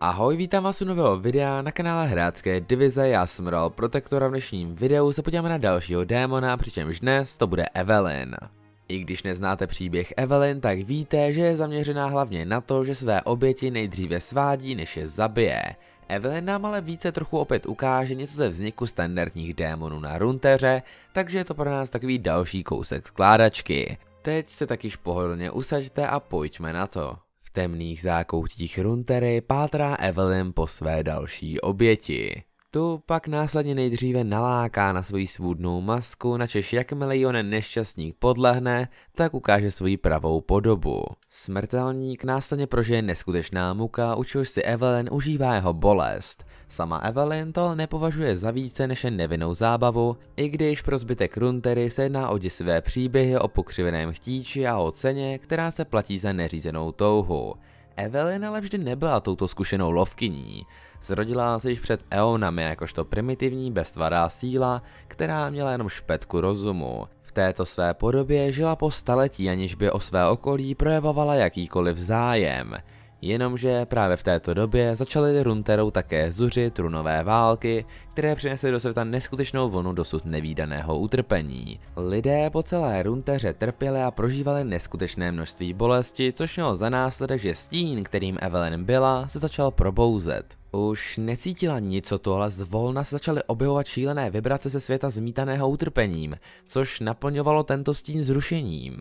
Ahoj, vítám vás u nového videa na kanále Hrácké divize, já jsem Roll Protektora. v dnešním videu se podíváme na dalšího démona, přičemž dnes to bude Evelyn. I když neznáte příběh Evelyn, tak víte, že je zaměřená hlavně na to, že své oběti nejdříve svádí, než je zabije. Evelyn nám ale více trochu opět ukáže něco ze vzniku standardních démonů na Runteře, takže je to pro nás takový další kousek skládačky. Teď se tak již pohodlně usaďte a pojďme na to. V temných zákoutích Runtery pátrá Evelyn po své další oběti. Tu pak následně nejdříve naláká na svoji svůdnou masku, načež jakmile ji onen nešťastník podlehne, tak ukáže svoji pravou podobu. Smrtelník následně prožije neskutečná muka, u čehož si Evelyn užívá jeho bolest. Sama Evelyn to nepovažuje za více než nevinnou zábavu, i když pro zbytek Runtery se jedná o děsivé příběhy o pokřiveném chtíči a o ceně, která se platí za neřízenou touhu. Evelyn ale vždy nebyla touto zkušenou lovkyní. Zrodila se již před eonami jakožto primitivní beztvará síla, která měla jenom špetku rozumu. V této své podobě žila po staletí, aniž by o své okolí projevovala jakýkoliv zájem. Jenomže právě v této době začaly Runterou také zuřit runové války, které přinesly do světa neskutečnou vlnu dosud nevýdaného utrpení. Lidé po celé Runteře trpěli a prožívali neskutečné množství bolesti, což mělo za následek, že stín, kterým Evelyn byla, se začal probouzet. Už necítila nic o tohle, zvolna se začaly objevovat šílené vibrace ze světa zmítaného utrpením, což naplňovalo tento stín zrušením.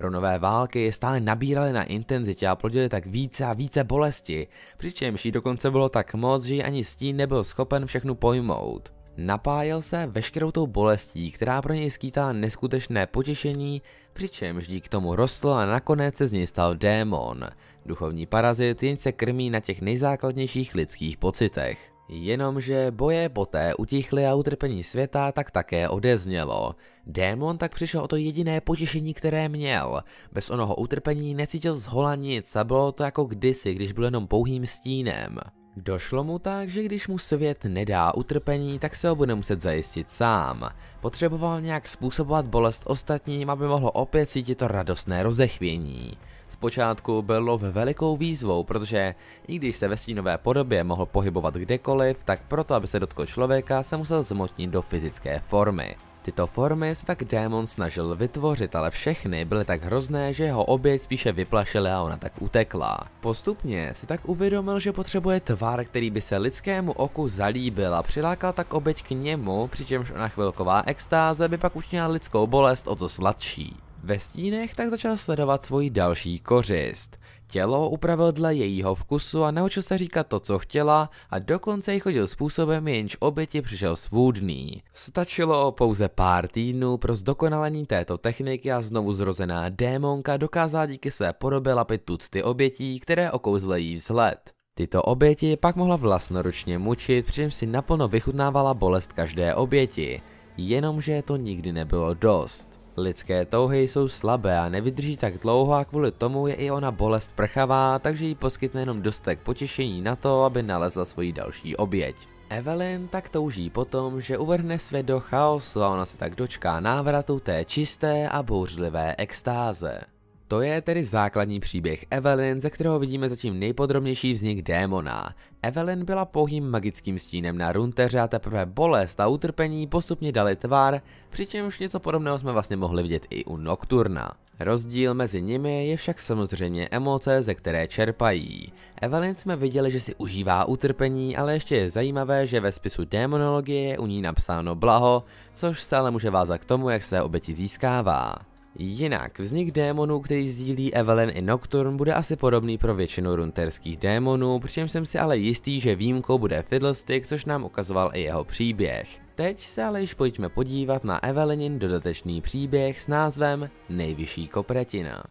Ronové války je stále nabíraly na intenzitě a plodily tak více a více bolesti, přičemž jí dokonce bylo tak moc, že ji ani stín nebyl schopen všechnu pojmout. Napájel se veškerou tou bolestí, která pro něj skýtá neskutečné potěšení, přičemž dík tomu rostl a nakonec se z něj stal démon. Duchovní parazit jen se krmí na těch nejzákladnějších lidských pocitech. Jenomže boje poté utichly a utrpení světa tak také odeznělo. Démon tak přišel o to jediné potěšení, které měl. Bez onoho utrpení necítil zhola nic a bylo to jako kdysi, když byl jenom pouhým stínem. Došlo mu tak, že když mu svět nedá utrpení, tak se ho bude muset zajistit sám. Potřeboval nějak způsobovat bolest ostatním, aby mohlo opět cítit to radostné rozechvění. Zpočátku bylo velikou výzvou, protože i když se ve stínové podobě mohl pohybovat kdekoliv, tak proto, aby se dotkl člověka, se musel zmotnit do fyzické formy. Tyto formy se tak démon snažil vytvořit, ale všechny byly tak hrozné, že jeho oběť spíše vyplašila a ona tak utekla. Postupně si tak uvědomil, že potřebuje tvar, který by se lidskému oku zalíbil a přilákal tak oběť k němu, přičemž ona chvilková extáze by pak učinila lidskou bolest o to sladší. Ve stínech tak začal sledovat svoji další kořist. Tělo upravil dle jejího vkusu a naučil se říkat to, co chtěla a dokonce jí chodil způsobem, jenž oběti přišel svůdný. Stačilo pouze pár týdnů pro zdokonalení této techniky a znovu zrozená démonka dokázala díky své podobě lapit tucty obětí, které okouzle jí vzhled. Tyto oběti pak mohla vlastnoručně mučit, přičemž si naplno vychutnávala bolest každé oběti, jenomže to nikdy nebylo dost. Lidské touhy jsou slabé a nevydrží tak dlouho a kvůli tomu je i ona bolest prchavá, takže jí poskytne jenom dostek potěšení na to, aby nalezla svoji další oběť. Evelyn tak touží potom, že uvrhne svět do chaosu a ona se tak dočká návratu té čisté a bouřlivé extáze. To je tedy základní příběh Evelyn, ze kterého vidíme zatím nejpodrobnější vznik démona. Evelyn byla pouhým magickým stínem na Runteře a teprve bolest a utrpení postupně dali tvar, přičemž něco podobného jsme vlastně mohli vidět i u Nocturna. Rozdíl mezi nimi je však samozřejmě emoce, ze které čerpají. Evelyn jsme viděli, že si užívá utrpení, ale ještě je zajímavé, že ve spisu démonologie je u ní napsáno blaho, což se ale může vázat k tomu, jak své oběti získává. Jinak, vznik démonů, který sdílí Evelyn i Nocturne, bude asi podobný pro většinu runterských démonů, přičemž jsem si ale jistý, že výjimkou bude Fiddlestick, což nám ukazoval i jeho příběh. Teď se ale již pojďme podívat na Evelynin dodatečný příběh s názvem Nejvyšší kopretina.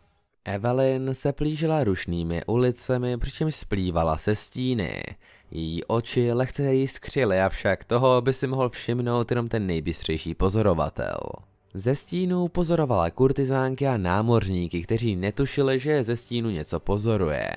Evelyn se plížila rušnými ulicemi, přičemž splývala se stíny. Její oči lehce jí skřily, avšak toho by si mohl všimnout jenom ten nejbystřejší pozorovatel. Ze stínu pozorovala kurtizánky a námořníky, kteří netušili, že ze stínu něco pozoruje.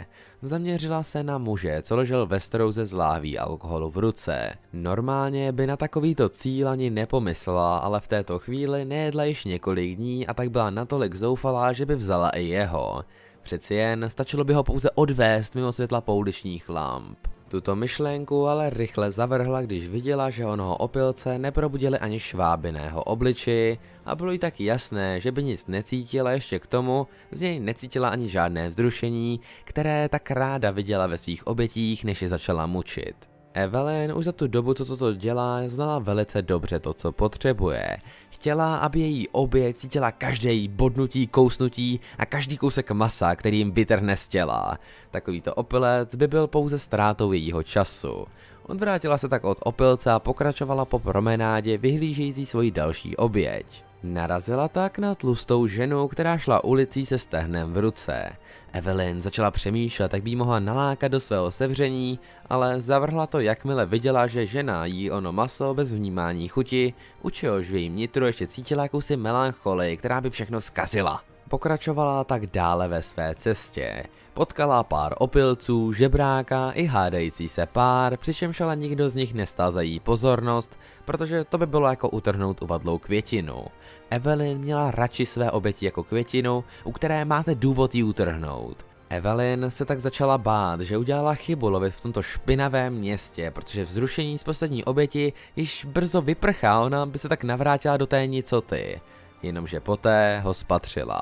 Zaměřila se na muže, co ležel ve strouze z láví alkoholu v ruce. Normálně by na takovýto cíl ani nepomyslela, ale v této chvíli nejedla již několik dní a tak byla natolik zoufalá, že by vzala i jeho. Přeci jen stačilo by ho pouze odvést mimo světla pouličních lamp. Tuto myšlenku ale rychle zavrhla, když viděla, že onoho opilce neprobudili ani švábiného obliči a bylo jí tak jasné, že by nic necítila ještě k tomu, z něj necítila ani žádné vzrušení, které tak ráda viděla ve svých obětích, než je začala mučit. Evelyn už za tu dobu, co toto dělá, znala velice dobře to, co potřebuje. Chtěla, aby její obě cítila každé její bodnutí, kousnutí a každý kousek masa, který jim vytrhne z těla. Takovýto opilec by byl pouze ztrátou jejího času. Odvrátila se tak od opilce a pokračovala po promenádě vyhlížející svoji další oběť. Narazila tak na tlustou ženu, která šla ulicí se stehnem v ruce. Evelyn začala přemýšlet, jak by mohla nalákat do svého sevření, ale zavrhla to jakmile viděla, že žena jí ono maso bez vnímání chuti, u čehož v jejím nitru ještě cítila kusy melancholii, která by všechno skazila. Pokračovala tak dále ve své cestě. Potkala pár opilců, žebráka i hádající se pár, přičemž ale nikdo z nich za její pozornost, protože to by bylo jako utrhnout uvadlou květinu. Evelyn měla radši své oběti jako květinu, u které máte důvod ji utrhnout. Evelyn se tak začala bát, že udělala chybu lovit v tomto špinavém městě, protože vzrušení z poslední oběti již brzo vyprchá, ona by se tak navrátila do té nicoty. Jenomže poté ho spatřila.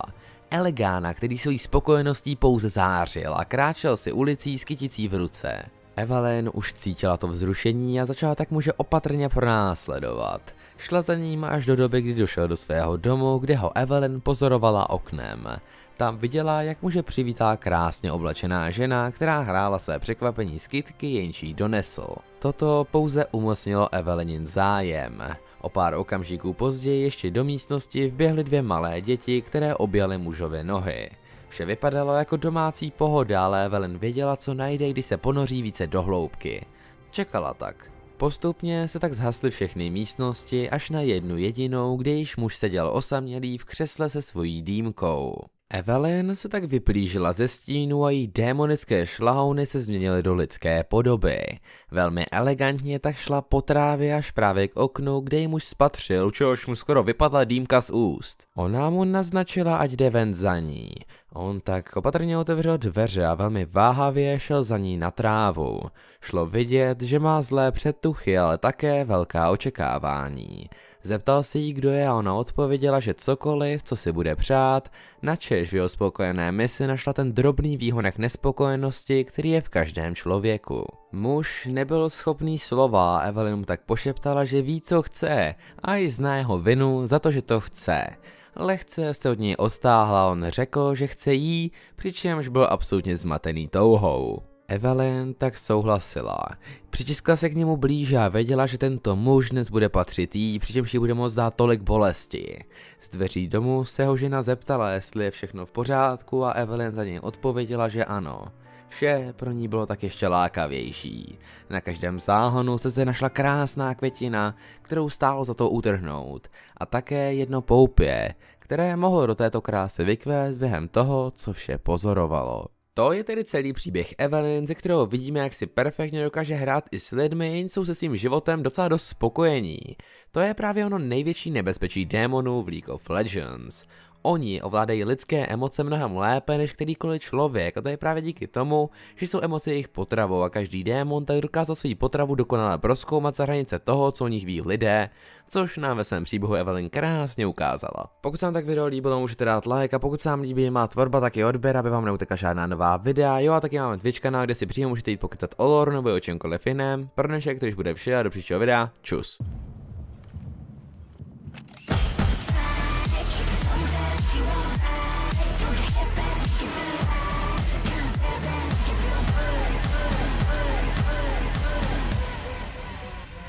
Elegána, který svojí spokojeností pouze zářil a kráčel si ulicí s kyticí v ruce. Evelyn už cítila to vzrušení a začala tak muže opatrně pronásledovat. Šla za ním až do doby, kdy došel do svého domu, kde ho Evelyn pozorovala oknem. Tam viděla, jak muže přivítá krásně oblečená žena, která hrála své překvapení skytky, jenž jí donesl. Toto pouze umocnilo Evelynin zájem. O pár okamžiků později ještě do místnosti vběhly dvě malé děti, které objaly mužové nohy. Vše vypadalo jako domácí pohoda, ale Evelyn věděla, co najde, když se ponoří více do hloubky. Čekala tak. Postupně se tak zhasly všechny místnosti až na jednu jedinou, kde již muž seděl osamělý v křesle se svojí dýmkou. Evelyn se tak vyplížila ze stínu a její démonické šlahouny se změnily do lidské podoby. Velmi elegantně tak šla po trávě až právě k oknu, kde ji muž spatřil, čehož mu skoro vypadla dýmka z úst. Ona mu naznačila, ať jde ven za ní. On tak opatrně otevřel dveře a velmi váhavě šel za ní na trávu. Šlo vidět, že má zlé předtuchy, ale také velká očekávání. Zeptal se jí, kdo je a ona odpověděla, že cokoliv, co si bude přát, načež v jeho spokojené misi našla ten drobný výhonek nespokojenosti, který je v každém člověku. Muž nebyl schopný slova a Evelyn mu tak pošeptala, že ví, co chce a i zná jeho vinu za to, že to chce. Lehce se od něj odtáhla, on řekl, že chce jí, přičemž byl absolutně zmatený touhou. Evelyn tak souhlasila. Přitiskla se k němu blíže a věděla, že tento muž dnes bude patřit jí, přičemž jí bude moc dát tolik bolesti. Z dveří domu se ho žena zeptala, jestli je všechno v pořádku a Evelyn za něj odpověděla, že ano. Vše pro ní bylo tak ještě lákavější. Na každém záhonu se zde našla krásná květina, kterou stálo za to utrhnout, a také jedno poupě, které mohlo do této krásy vykvést během toho, co vše pozorovalo. To je tedy celý příběh Evelyn, ze kterého vidíme, jak si perfektně dokáže hrát i s lidmi, jsou se svým životem docela dost spokojení. To je právě ono největší nebezpečí démonů v League of Legends. Oni ovládají lidské emoce mnohem lépe než kterýkoliv člověk a to je právě díky tomu, že jsou emoce jejich potravou a každý démon tak dokázal svou potravu dokonale proskoumat za hranice toho, co o nich ví lidé, což nám ve svém příběhu Evelyn krásně ukázala. Pokud se vám tak video líbilo, můžete dát like a pokud se vám líbí má tvorba, tak i odběr, aby vám neutekla žádná nová videa. Jo a taky máme Twitch kanál, kde si přímo můžete jít pokytat o lore nebo o čemkoliv jiném. Pro dnešek to už bude vše a do příštího videa. Čus.